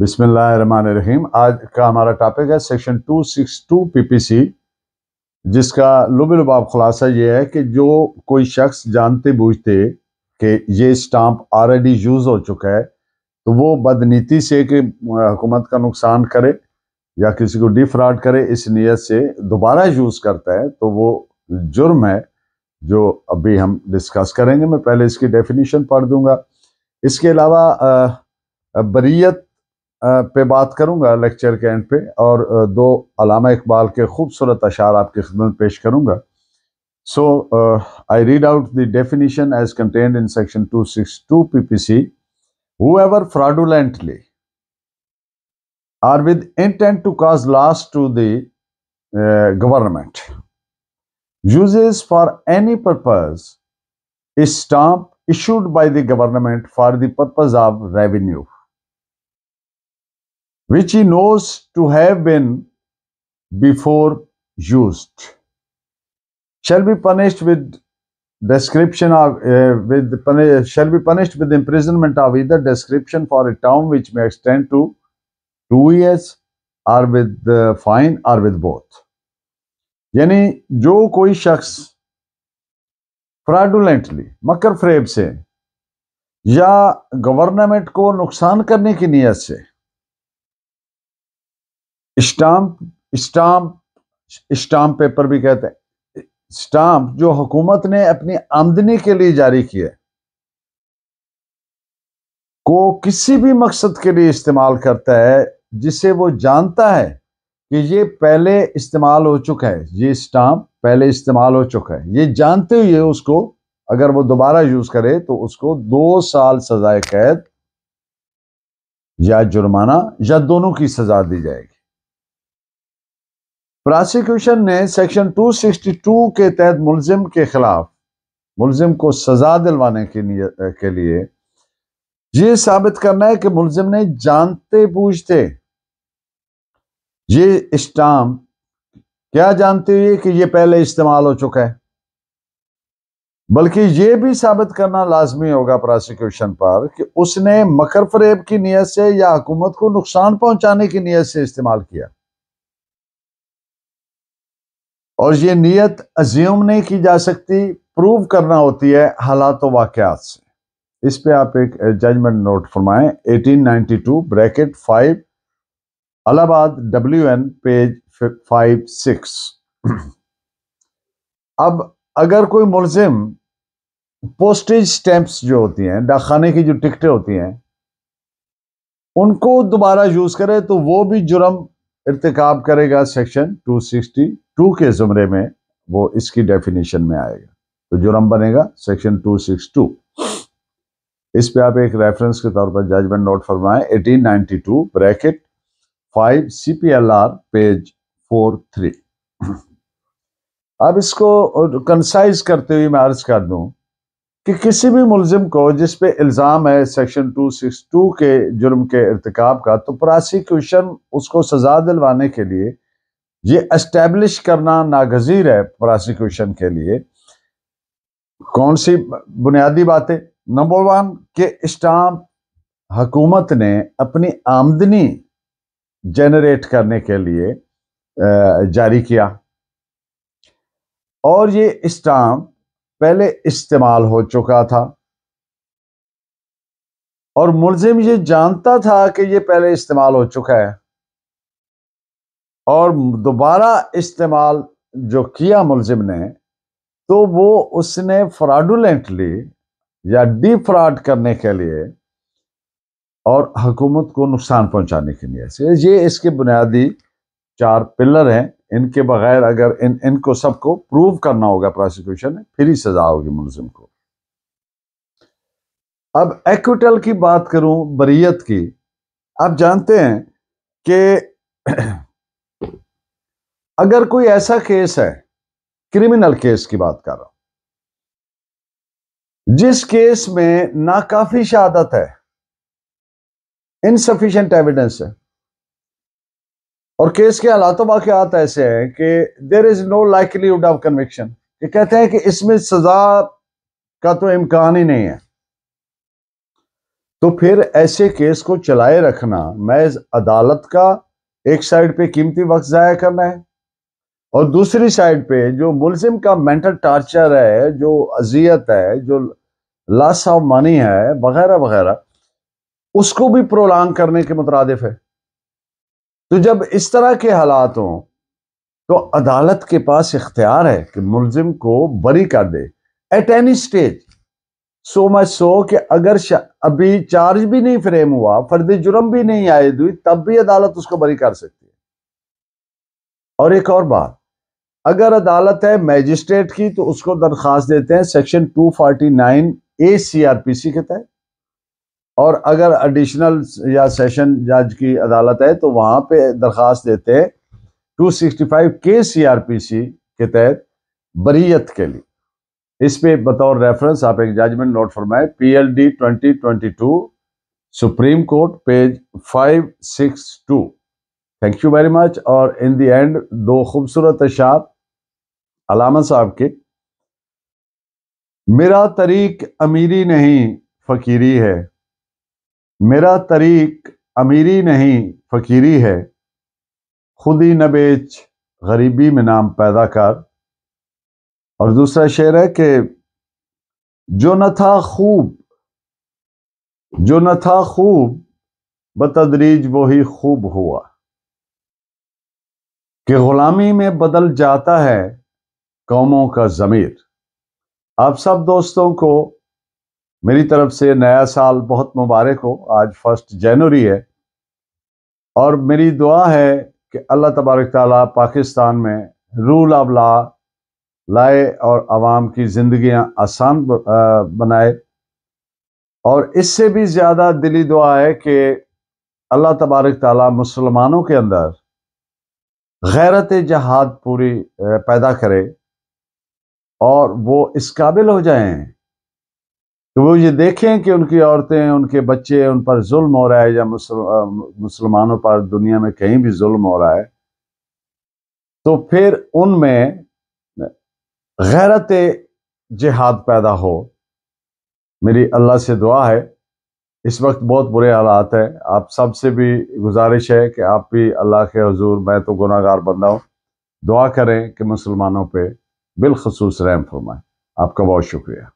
बिस्मिल्लाहिर्रहमानिर्रहीम आज का हमारा टॉपिक है सेक्शन 262 पीपीसी जिसका लुबे लुबाब खुलासा ये है कि जो कोई शख्स जानते बूझते कि ये स्टाम्प ऑलरेडी यूज़ हो चुका है तो वो बदनीति से कि हुकूमत का नुकसान करे या किसी को डिफ्रॉड करे इस नीयत से दोबारा यूज़ करता है तो वो जुर्म है जो अभी हम डिस्कस करेंगे मैं पहले इसकी डेफिनेशन पढ़ दूंगा इसके अलावा बरीत पे बात करूंगा लेक्चर के एंड पे और दो अलामा इकबाल के खूबसूरत अशार आपके खिदमत पेश करूंगा so I read out the definition as contain in section 262 six two P P C whoever fraudulently or with intent to cause loss to the government uses for any purpose stamp issued by the government for the purpose of revenue which he knows to have been before used, shall be punished with description of uh, with punish, shall be punished with imprisonment of either description for a term which may extend to two years or with the fine or with both. यानी जो कोई शख्स fraudulently मकर फ्रेब से या government को नुकसान करने की नीयत से स्टाम्प स्टाम्प स्टाम्प पेपर भी कहते हैं स्टाम्प जो हुकूमत ने अपनी आमदनी के लिए जारी किए को किसी भी मकसद के लिए इस्तेमाल करता है जिसे वो जानता है कि ये पहले इस्तेमाल हो चुका है ये स्टाम्प पहले इस्तेमाल हो चुका है ये जानते हुए उसको अगर वो दोबारा यूज करे तो उसको दो साल सजाए कैद या जुर्माना या दोनों की सजा दी जाएगी प्रोसिक्यूशन ने सेक्शन 262 के तहत मुलजिम के खिलाफ मुलजिम को सजा दिलवाने के, के लिए ये साबित करना है कि मुलजिम ने जानते बूझते ये स्टाम क्या जानते हुए कि ये पहले इस्तेमाल हो चुका है बल्कि ये भी साबित करना लाजमी होगा प्रोसिक्यूशन पर कि उसने मकर फरेब की नीयत से या हुकूमत को नुकसान पहुंचाने की नीयत से इस्तेमाल किया और ये नीयत अज्यूम नहीं की जा सकती प्रूव करना होती है हालात तो वाक़ात से इस पे आप एक जजमेंट नोट फरमाएं 1892 bracket five Allahabad W N page five six अब अगर कोई मुलजिम पोस्टेज स्टैंप्स जो होती हैं डाकखाने की जो टिकटें होती हैं उनको दोबारा यूज़ करे तो वो भी जुर्म इरतकब करेगा सेक्शन 260 टू के जुमरे में वो इसकी डेफिनेशन में आएगा तो जुर्म बनेगा सेक्शन टू सिक्स टू इस पे आप एक रेफरेंस के तौर पर जजमेंट नोट फरमाए 1892 ब्रैकेट 5 सीपीएलआर पेज 43 अब इसको कंसाइज करते हुए मैं अर्ज कर दूं कि किसी भी मुलजिम को जिस पे इल्ज़ाम है सेक्शन 262 के जुर्म के इरतकब का तो प्रोसिक्यूशन उसको सजा दिलवाने के लिए ये एस्टेब्लिश करना नागजीर है प्रोसिक्यूशन के लिए कौन सी बुनियादी बातें नंबर वन के स्टाम्प हुकूमत ने अपनी आमदनी जनरेट करने के लिए जारी किया और ये स्टाम्प पहले इस्तेमाल हो चुका था और मुलजिम ये जानता था कि ये पहले इस्तेमाल हो चुका है और दोबारा इस्तेमाल जो किया मुलजिम ने तो वो उसने फ्रॉडुलेंटली या डी फ्रॉड करने के लिए और हुकूमत को नुकसान पहुंचाने के लिए से ये इसके बुनियादी चार पिलर हैं इनके बगैर अगर इन इनको सबको प्रूव करना होगा प्रोसिक्यूशन ने फिर ही सजा होगी मुलजिम को अब एक्विटल की बात करूं बरीयत की आप जानते हैं कि अगर कोई ऐसा केस है क्रिमिनल केस की बात कर रहा हूं जिस केस में नाकाफी शहादत है इनसफिशियंट एविडेंस है और केस के हालात वाकत ऐसे हैं कि there is no likelihood of conviction ये कहते हैं कि इसमें सजा का तो इम्कान ही नहीं है तो फिर ऐसे केस को चलाए रखना मैज अदालत का एक साइड पे कीमती वक्त ज़ाया करना है और दूसरी साइड पे जो मुलजिम का मेंटल टॉर्चर है जो अजियत है जो लॉस ऑफ मनी है वगैरह वगैरह उसको भी प्रोलांग करने के मुतरद है तो जब इस तरह के हालात हों तो अदालत के पास इख्तियार है कि मुलजिम को बरी कर दे at any stage so much so कि अगर अभी चार्ज भी नहीं फ्रेम हुआ फर्द जुर्म भी नहीं आए हुई तो तब भी अदालत उसको बरी कर सकती है और एक और बात अगर अदालत है मैजिस्ट्रेट की तो उसको दरख्वास्त देते हैं सेक्शन 249 ए सी के तहत और अगर एडिशनल या सेशन जज की अदालत है तो वहाँ पे दरख्वास्त देते हैं 265 के सी के तहत बरीयत के लिए इस पे बतौर रेफरेंस आप एक जजमेंट नोट फरमाएं PLD 2022 supreme court page 562 thank you very much और इन दी एंड दो खूबसूरत अशात अलामा साहब के मेरा तरीक अमीरी नहीं फकीरी है मेरा तरीक अमीरी नहीं फकीरी है खुद ही न बेच गरीबी में नाम पैदा कर और दूसरा शेर है कि जो न था खूब जो न था खूब बतदरीज वो ही खूब हुआ कि गुलामी में बदल जाता है कौमों का ज़मीर आप सब दोस्तों को मेरी तरफ से नया साल बहुत मुबारक हो आज फर्स्ट जनवरी है और मेरी दुआ है कि अल्लाह तबारक ताली पाकिस्तान में रूल ऑफ ला लाए और आवाम की ज़िंदियाँ आसान बनाए और इससे भी ज़्यादा दिली दुआ है कि अल्लाह तबारक ताली मुसलमानों के अंदर गैरत जहाद पूरी पैदा करे और वो इस काबिल हो जाएं कि वो ये देखें कि उनकी औरतें उनके बच्चे उन पर जुल्म हो रहा है या मुसलमानों पर दुनिया में कहीं भी जुल्म हो रहा है तो फिर उनमें गैरत जिहाद पैदा हो मेरी अल्लाह से दुआ है इस वक्त बहुत बुरे हालात हैं आप सब से भी गुजारिश है कि आप भी अल्लाह के हजूर मैं तो गुनागार बंदा हूँ दुआ करें कि मुसलमानों पर बिलखसूस रैम फरमाएँ आपका बहुत शुक्रिया